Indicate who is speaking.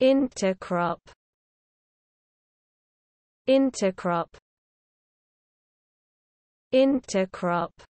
Speaker 1: Intercrop Intercrop Intercrop